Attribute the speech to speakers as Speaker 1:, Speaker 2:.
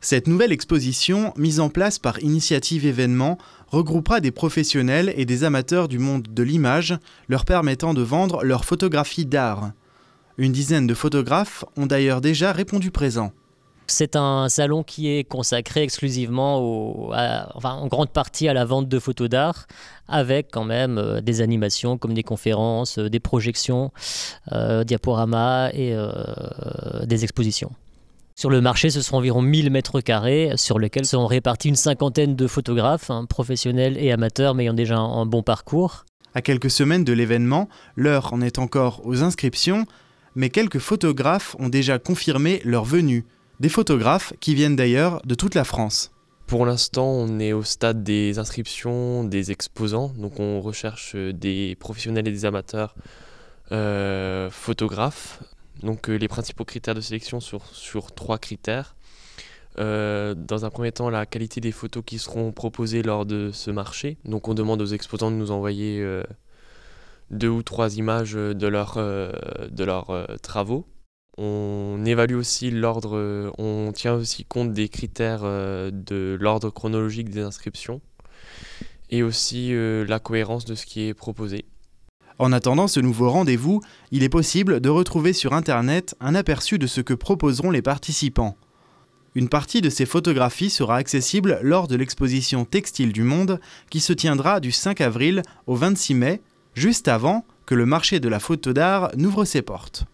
Speaker 1: Cette nouvelle exposition, mise en place par Initiative Événements, regroupera des professionnels et des amateurs du monde de l'image, leur permettant de vendre leurs photographies d'art.
Speaker 2: Une dizaine de photographes ont d'ailleurs déjà répondu présent. C'est un salon qui est consacré exclusivement, en grande partie à la vente de photos d'art, avec quand même euh, des animations comme des conférences, euh, des projections, euh, diaporamas et des expositions. Sur le marché, ce sont environ 1000 mètres carrés sur lesquels seront répartis une cinquantaine de photographes, hein, professionnels et amateurs, mais ayant déjà un, bon parcours. À quelques semaines de l'événement, l'heure en est encore aux inscriptions,
Speaker 1: mais quelques photographes ont déjà confirmé leur venue. Des photographes qui viennent
Speaker 3: d'ailleurs de toute la France. Pour l'instant, on est au stade des inscriptions, des exposants. Donc, on recherche des professionnels et des amateurs euh, photographes donc euh, les principaux critères de sélection sur, sur trois critères. Euh, dans un premier temps la qualité des photos qui seront proposées lors de ce marché. Donc on demande aux exposants de nous envoyer euh, deux ou trois images de, de leurs travaux. On évalue aussi l'ordre, on tient aussi compte des critères de l'ordre chronologique des inscriptions et aussi la cohérence de ce qui est proposé.
Speaker 1: En attendant ce nouveau rendez-vous, il est possible de retrouver sur Internet un aperçu de ce que proposeront les participants. Une partie de ces photographies sera accessible lors de l'exposition Textile du Monde qui se tiendra du 5 avril au 26 mai, juste avant que le marché de la photo d'art n'ouvre ses portes.